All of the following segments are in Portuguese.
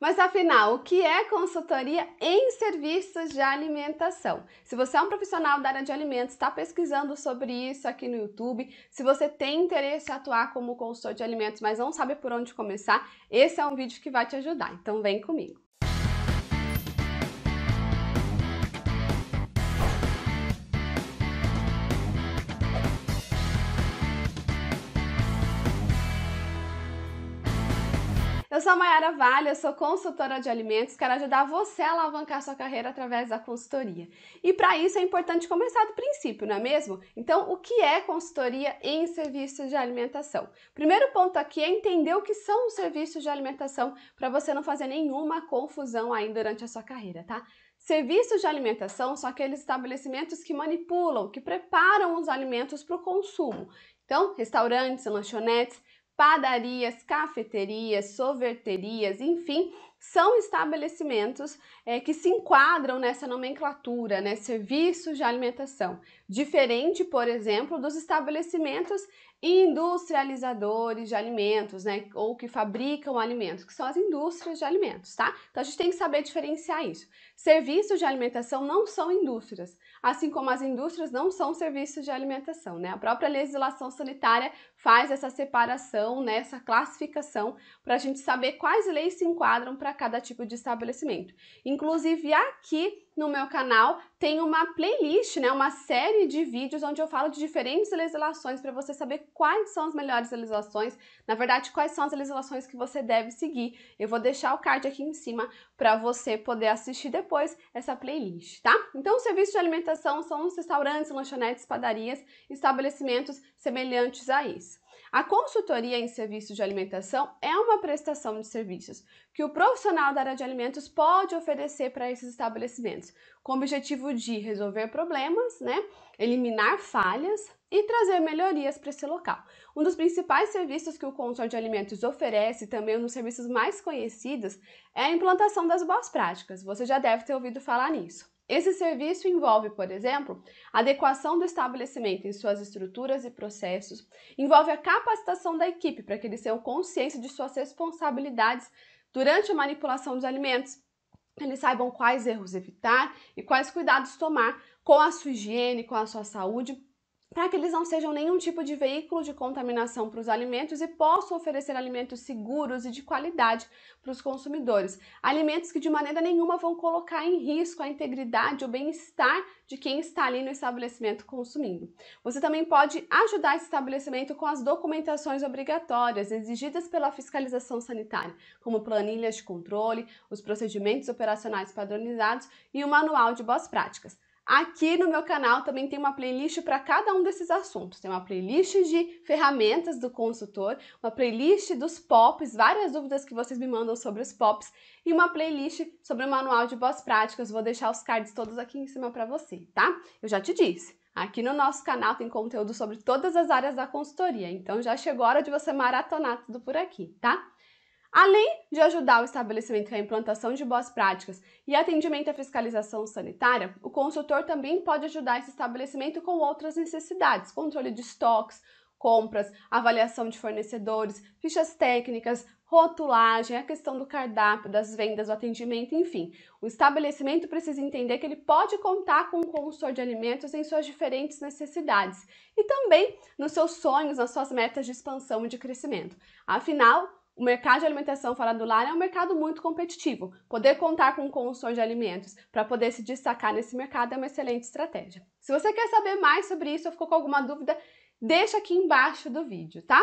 Mas afinal, o que é consultoria em serviços de alimentação? Se você é um profissional da área de alimentos, está pesquisando sobre isso aqui no YouTube, se você tem interesse em atuar como consultor de alimentos, mas não sabe por onde começar, esse é um vídeo que vai te ajudar. Então vem comigo. Eu sou a Mayara Vale, eu sou consultora de alimentos, quero ajudar você a alavancar sua carreira através da consultoria. E para isso é importante começar do princípio, não é mesmo? Então, o que é consultoria em serviços de alimentação? Primeiro ponto aqui é entender o que são os serviços de alimentação para você não fazer nenhuma confusão aí durante a sua carreira, tá? Serviços de alimentação são aqueles estabelecimentos que manipulam, que preparam os alimentos para o consumo. Então, restaurantes, lanchonetes, padarias, cafeterias, sorveterias, enfim, são estabelecimentos é, que se enquadram nessa nomenclatura, né, serviços de alimentação, diferente, por exemplo, dos estabelecimentos industrializadores de alimentos, né, ou que fabricam alimentos, que são as indústrias de alimentos, tá? Então a gente tem que saber diferenciar isso. Serviços de alimentação não são indústrias, assim como as indústrias não são serviços de alimentação, né? A própria legislação sanitária faz essa separação, né, essa classificação para a gente saber quais leis se enquadram para para cada tipo de estabelecimento. Inclusive aqui no meu canal tem uma playlist, né, uma série de vídeos onde eu falo de diferentes legislações para você saber quais são as melhores legislações, na verdade quais são as legislações que você deve seguir. Eu vou deixar o card aqui em cima para você poder assistir depois essa playlist, tá? Então, o serviço de alimentação são os restaurantes, lanchonetes, padarias, estabelecimentos semelhantes a isso. A consultoria em serviços de alimentação é uma prestação de serviços que o profissional da área de alimentos pode oferecer para esses estabelecimentos, com o objetivo de resolver problemas, né, eliminar falhas, e trazer melhorias para esse local. Um dos principais serviços que o Consul de Alimentos oferece, também um dos serviços mais conhecidos, é a implantação das boas práticas. Você já deve ter ouvido falar nisso. Esse serviço envolve, por exemplo, adequação do estabelecimento em suas estruturas e processos, envolve a capacitação da equipe para que eles tenham consciência de suas responsabilidades durante a manipulação dos alimentos, eles saibam quais erros evitar e quais cuidados tomar com a sua higiene, com a sua saúde para que eles não sejam nenhum tipo de veículo de contaminação para os alimentos e possam oferecer alimentos seguros e de qualidade para os consumidores. Alimentos que de maneira nenhuma vão colocar em risco a integridade ou bem-estar de quem está ali no estabelecimento consumindo. Você também pode ajudar esse estabelecimento com as documentações obrigatórias exigidas pela fiscalização sanitária, como planilhas de controle, os procedimentos operacionais padronizados e o manual de boas práticas. Aqui no meu canal também tem uma playlist para cada um desses assuntos. Tem uma playlist de ferramentas do consultor, uma playlist dos POPs, várias dúvidas que vocês me mandam sobre os POPs e uma playlist sobre o manual de boas práticas. Vou deixar os cards todos aqui em cima para você, tá? Eu já te disse. Aqui no nosso canal tem conteúdo sobre todas as áreas da consultoria, então já chegou a hora de você maratonar tudo por aqui, tá? Além de ajudar o estabelecimento na implantação de boas práticas e atendimento à fiscalização sanitária, o consultor também pode ajudar esse estabelecimento com outras necessidades, controle de estoques, compras, avaliação de fornecedores, fichas técnicas, rotulagem, a questão do cardápio, das vendas, do atendimento, enfim. O estabelecimento precisa entender que ele pode contar com um consultor de alimentos em suas diferentes necessidades e também nos seus sonhos, nas suas metas de expansão e de crescimento. Afinal, o mercado de alimentação fora do lar é um mercado muito competitivo. Poder contar com condições de alimentos para poder se destacar nesse mercado é uma excelente estratégia. Se você quer saber mais sobre isso ou ficou com alguma dúvida, deixa aqui embaixo do vídeo, tá?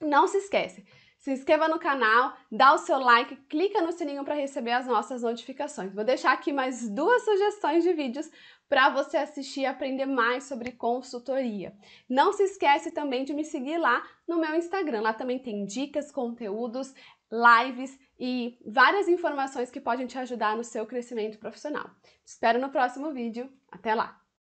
Não se esquece, se inscreva no canal, dá o seu like, clica no sininho para receber as nossas notificações. Vou deixar aqui mais duas sugestões de vídeos para você assistir e aprender mais sobre consultoria. Não se esquece também de me seguir lá no meu Instagram. Lá também tem dicas, conteúdos, lives e várias informações que podem te ajudar no seu crescimento profissional. Te espero no próximo vídeo. Até lá!